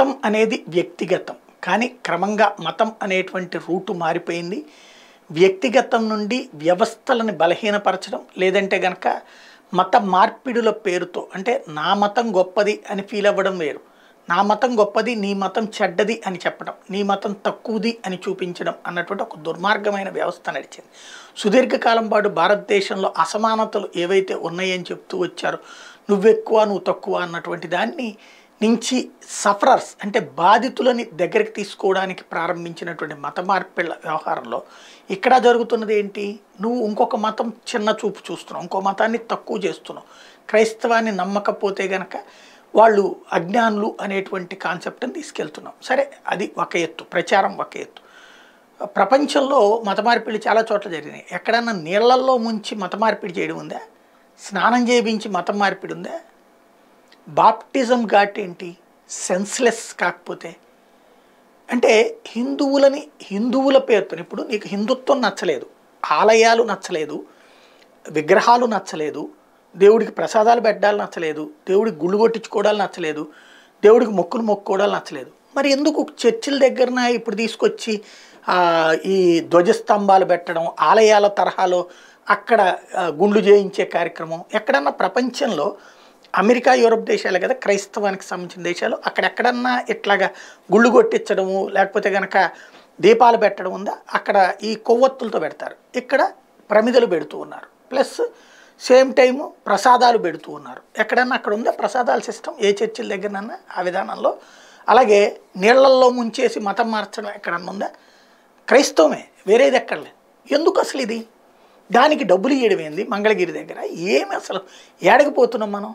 మతం అనేది వ్యక్తిగతం కానీ క్రమంగా మతం అనేటువంటి రూటు మారిపోయింది వ్యక్తిగతం నుండి వ్యవస్థలను బలహీనపరచడం లేదంటే గనక మత మార్పిడుల పేరుతో అంటే నా మతం గొప్పది అని ఫీల్ అవ్వడం వేరు నా మతం గొప్పది నీ మతం చెడ్డది అని చెప్పడం నీ మతం తక్కువది అని చూపించడం అన్నటువంటి ఒక దుర్మార్గమైన వ్యవస్థ నడిచింది సుదీర్ఘకాలం పాటు భారతదేశంలో అసమానతలు ఏవైతే ఉన్నాయని చెప్తూ వచ్చారో నువ్వెక్కువ నువ్వు తక్కువ అన్నటువంటి దాన్ని నుంచి సఫరర్స్ అంటే బాధితులని దగ్గరికి తీసుకోవడానికి ప్రారంభించినటువంటి మత మార్పిళ్ళ వ్యవహారంలో ఇక్కడ జరుగుతున్నది ఏంటి నువ్వు ఇంకొక మతం చిన్న చూపు చూస్తున్నావు ఇంకో మతాన్ని తక్కువ చేస్తున్నావు క్రైస్తవాన్ని నమ్మకపోతే గనక వాళ్ళు అజ్ఞానులు అనేటువంటి కాన్సెప్ట్ని తీసుకెళ్తున్నాం సరే అది ఒక ఎత్తు ప్రచారం ఒక ఎత్తు ప్రపంచంలో మత మార్పిడి చాలా చోట్ల జరిగినాయి ఎక్కడన్నా నీళ్ళల్లో ముంచి మత మార్పిడి చేయడం ఉందా స్నానం చేయించి మతం మార్పిడి ఉందా బాప్టిజం ఘాట్ ఏంటి సెన్స్లెస్ కాకపోతే అంటే హిందువులని హిందువుల పేరుతో ఇప్పుడు నీకు హిందుత్వం నచ్చలేదు ఆలయాలు నచ్చలేదు విగ్రహాలు నచ్చలేదు దేవుడికి ప్రసాదాలు పెట్టాలి నచ్చలేదు దేవుడికి గుళ్ళు కొట్టించుకోవడాలు నచ్చలేదు దేవుడికి మొక్కులు మొక్కుకోవడాలు నచ్చలేదు మరి ఎందుకు చర్చిల దగ్గరన ఇప్పుడు తీసుకొచ్చి ఈ ధ్వజస్తంభాలు పెట్టడం ఆలయాల తరహాలో అక్కడ గుండ్లు చేయించే కార్యక్రమం ఎక్కడన్నా ప్రపంచంలో అమెరికా యూరప్ దేశాలు కదా క్రైస్తవానికి సంబంధించిన దేశాలు అక్కడెక్కడన్నా ఇట్లాగా గుళ్ళు కొట్టించడము లేకపోతే కనుక దీపాలు పెట్టడం ఉందా అక్కడ ఈ కొవ్వొత్తులతో పెడతారు ఇక్కడ ప్రమిదలు పెడుతూ ఉన్నారు ప్లస్ సేమ్ టైము ప్రసాదాలు పెడుతూ ఉన్నారు ఎక్కడన్నా అక్కడ ఉందా ప్రసాదాల సిస్టమ్ ఏ చర్చిల దగ్గరనన్నా ఆ విధానంలో అలాగే నీళ్లల్లో ముంచేసి మతం మార్చడం ఎక్కడన్నా ఉందా క్రైస్తవమే వేరేది ఎక్కడలే ఎందుకు అసలు ఇది దానికి డబ్బులు ఇవ్వడం ఏంది మంగళగిరి దగ్గర ఏమి అసలు ఏడకపోతున్నాం మనం